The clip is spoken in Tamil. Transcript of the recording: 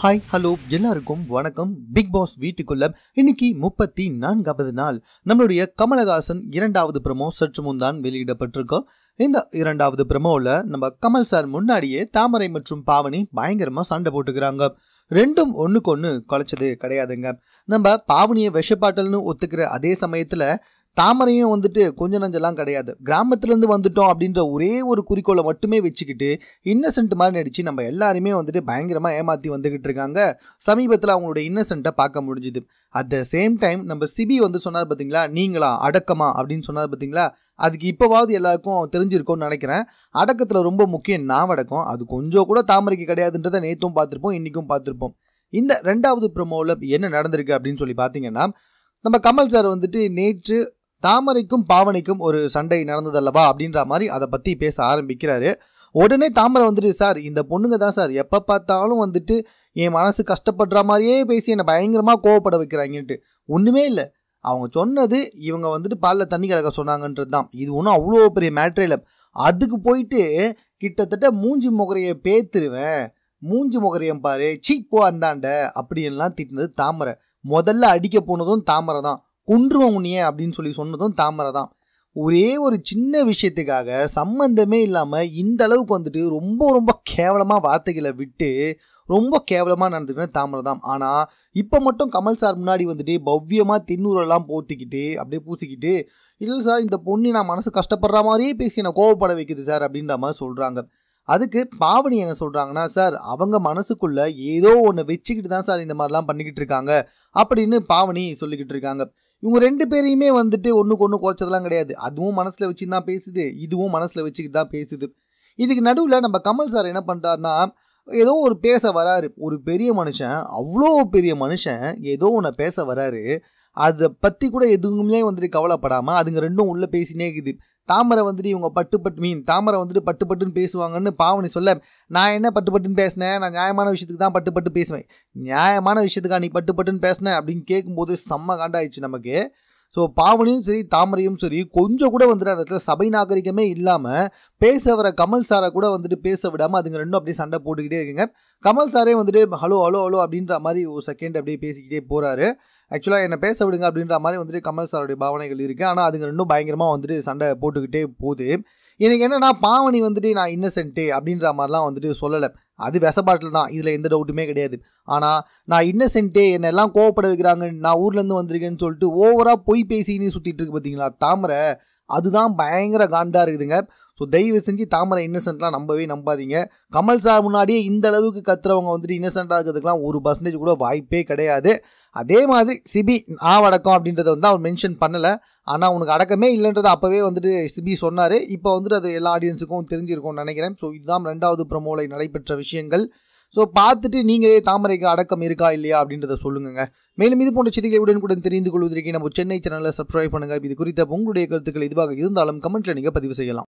ஹாய் ஹலோ எல்லாருக்கும் வணக்கம் பிக் பாஸ் வீட்டுக்குள்ள இன்னைக்கு முப்பத்தி நான்காவது நாள் நம்மளுடைய கமலஹாசன் இரண்டாவது பிரமோ சற்று முன் தான் வெளியிடப்பட்டிருக்கோம் இந்த இரண்டாவது ப்ரமோவில் நம்ம கமல் சார் முன்னாடியே தாமரை மற்றும் பாவனி பயங்கரமாக சண்டை போட்டுக்கிறாங்க ரெண்டும் ஒன்றுக்கு ஒன்று குலைச்சது கிடையாதுங்க நம்ம பாவனியை விஷப்பாட்டல்னு ஒத்துக்கிற அதே சமயத்தில் தாமரையும் வந்துட்டு கொஞ்ச நஞ்செல்லாம் கிடையாது கிராமத்துலேருந்து வந்துட்டோம் அப்படின்ற ஒரே ஒரு குறிக்கோளை மட்டுமே வச்சுக்கிட்டு இன்னசென்ட் மாதிரி நடித்து நம்ம எல்லாருமே வந்துட்டு பயங்கரமாக ஏமாற்றி வந்துக்கிட்டு இருக்காங்க சமீபத்தில் அவங்களோட இன்னசென்ட்டை பார்க்க முடிஞ்சுது அட் த சேம் டைம் நம்ம சிபி வந்து சொன்னார் பார்த்தீங்களா நீங்களா அடக்கமா அப்படின்னு சொன்னார் பார்த்தீங்களா அதுக்கு இப்போவாவது எல்லாருக்கும் தெரிஞ்சிருக்கோன்னு நினைக்கிறேன் அடக்கத்தில் ரொம்ப முக்கியம் நான் அடக்கம் அது கொஞ்சம் கூட தாமரைக்கு கிடையாதுன்றதை நேற்றும் பார்த்துருப்போம் இன்றைக்கும் பார்த்துருப்போம் இந்த ரெண்டாவது ப்ரொமோவில் என்ன நடந்திருக்கு அப்படின்னு சொல்லி பார்த்தீங்கன்னா நம்ம கமல் சார் வந்துட்டு நேற்று தாமரைக்கும் பாவனைக்கும் ஒரு சண்டை நடந்ததல்லவா அப்படின்ற மாதிரி அதை பற்றி பேச ஆரம்பிக்கிறாரு உடனே தாமரை வந்துட்டு சார் இந்த பொண்ணுங்க தான் சார் எப்போ பார்த்தாலும் வந்துட்டு என் மனசு கஷ்டப்படுற மாதிரியே பேசி என்னை பயங்கரமாக கோவப்பட வைக்கிறாங்கன்ட்டு ஒன்றுமே இல்லை அவங்க சொன்னது இவங்க வந்துட்டு பாலில் தண்ணி கலக்க சொன்னாங்கன்றது தான் இது ஒன்றும் அவ்வளோ பெரிய மேட்ரே இல்லை அதுக்கு போயிட்டு கிட்டத்தட்ட மூஞ்சி முகரையை பேத்துருவேன் மூஞ்சி முகரையம் பாரு சீப்போ அந்தாண்ட அப்படின்லாம் திட்டினது தாமரை முதல்ல அடிக்க போனதும் தாமரை தான் கொன்றுவோம் உன்னையே அப்படின்னு சொல்லி சொன்னதும் தாமரை தான் ஒரே ஒரு சின்ன விஷயத்துக்காக சம்மந்தமே இல்லாமல் இந்த அளவுக்கு வந்துட்டு ரொம்ப ரொம்ப கேவலமாக வார்த்தைகளை விட்டு ரொம்ப கேவலமாக நடந்துக்கிட்டு தாமரை தான் ஆனால் இப்போ மட்டும் கமல் சார் முன்னாடி வந்துட்டு பவ்யமாக தின்னூரெல்லாம் போத்திக்கிட்டு அப்படியே பூசிக்கிட்டு இல்லை சார் இந்த பொண்ணு நான் மனசு கஷ்டப்படுற மாதிரியே பேசி என்னை கோவப்பட வைக்குது சார் அப்படின்ற மாதிரி சொல்கிறாங்க அதுக்கு பாவனி என்ன சொல்கிறாங்கன்னா சார் அவங்க மனசுக்குள்ளே ஏதோ ஒன்று வச்சுக்கிட்டு தான் சார் இந்த மாதிரிலாம் பண்ணிக்கிட்டு இருக்காங்க அப்படின்னு பாவனி சொல்லிக்கிட்டு இருக்காங்க இவங்க ரெண்டு பேரையுமே வந்துட்டு ஒன்றுக்கு ஒன்று குறைச்சதெல்லாம் கிடையாது அதுவும் மனசில் வச்சு தான் பேசுது இதுவும் மனசில் வச்சுக்கிட்டு தான் பேசுது இதுக்கு நடுவில் நம்ம கமல் சார் என்ன பண்ணுறாருனா ஏதோ ஒரு பேச வராரு ஒரு பெரிய மனுஷன் அவ்வளோ பெரிய மனுஷன் ஏதோ ஒன்று பேச வராரு அதை பற்றி கூட எதுவுமே வந்துட்டு கவலைப்படாமல் அதுங்க ரெண்டும் உள்ளே பேசினே இருக்குது தாமரை வந்துட்டு இவங்க பட்டு பட்டு மீன் தாமரை வந்துட்டு பட்டு பட்டுன்னு பேசுவாங்கன்னு பாவனை சொல்ல நான் என்ன பட்டு பட்டுன்னு பேசினேன் நான் நியாயமான விஷயத்துக்கு தான் பட்டு பட்டு பேசுவேன் நியாயமான விஷயத்துக்கா நீ பட்டு பட்டுன்னு பேசினேன் அப்படின்னு கேட்கும்போது செம்ம காண்டாயிடுச்சு நமக்கு ஸோ பாவனையும் சரி தாமரையும் சரி கொஞ்சம் கூட வந்துட்டு அந்த இடத்துல சபை நாகரிகமே இல்லாமல் பேச வர கமல் சாரை கூட வந்துட்டு பேச விடாமல் அதுங்க ரெண்டும் அப்படியே சண்டை போட்டுக்கிட்டே இருக்குங்க கமல் சாரே வந்துட்டு ஹலோ ஹலோ ஹலோ அப்படின்ற மாதிரி ஒரு செகண்ட் அப்படியே பேசிக்கிட்டே போகிறாரு ஆக்சுவலாக என்னை பேச விடுங்க அப்படின்ற மாதிரி வந்துட்டு கமல் சாருடைய பாவனைகள் இருக்குது ஆனால் அதுங்க ரெண்டும் பயங்கரமாக வந்துட்டு சண்டை போட்டுக்கிட்டே போகுது எனக்கு என்னன்னா பாவனி வந்துட்டு நான் இன்னசென்ட்டு அப்படின்ற மாதிரிலாம் வந்துட்டு சொல்லலை அது விசப்பாட்டில் தான் இதில் எந்த டவுட்டுமே கிடையாது ஆனால் நான் இன்னசென்ட்டே என்னெல்லாம் கோவப்பட வைக்கிறாங்க நான் ஊர்லேருந்து வந்திருக்கேன்னு சொல்லிட்டு ஓவராக பொய் பேசின்னு சுற்றிட்டு இருக்கு பார்த்தீங்களா தாமரை அதுதான் பயங்கர காண்டாக இருக்குதுங்க ஸோ தயவு செஞ்சு தாமரை இன்னசென்ட்லாம் நம்பவே நம்பாதீங்க கமல் சார் முன்னாடியே இந்த அளவுக்கு கத்துறவங்க வந்துட்டு இன்னசென்ட்டாக இருக்கிறதுக்குலாம் ஒரு பர்சன்டேஜ் கூட வாய்ப்பே கிடையாது அதே மாதிரி சிபி நான் வடக்கம் அப்படின்றத வந்து அவர் மென்ஷன் பண்ணலை ஆனால் உனக்கு அடக்கமே இல்லைன்றதை அப்போவே வந்துட்டு சிபி சொன்னார் இப்போ வந்துட்டு அது எல்லா ஆடியன்ஸுக்கும் தெரிஞ்சிருக்கும்னு நினைக்கிறேன் ஸோ இதுதான் ரெண்டாவது ப்ரமோவில் நடைபெற்ற விஷயங்கள் ஸோ பார்த்துட்டு நீங்களே தாமரைக்கு அடக்கம் இருக்கா இல்லையா அப்படின்றத சொல்லுங்க மேலும் இது போன்ற செய்திகளை உடனுக்குடன் தெரிந்து கொள்வதற்கு நம்ம சென்னை சேனலில் சப்ஸ்கிரைப் பண்ணுங்கள் இது குறித்த உங்களுடைய கருத்துக்கள் இதுவாக இருந்தாலும் கமெண்ட்டில் நீங்கள் பதிவு செய்யலாம்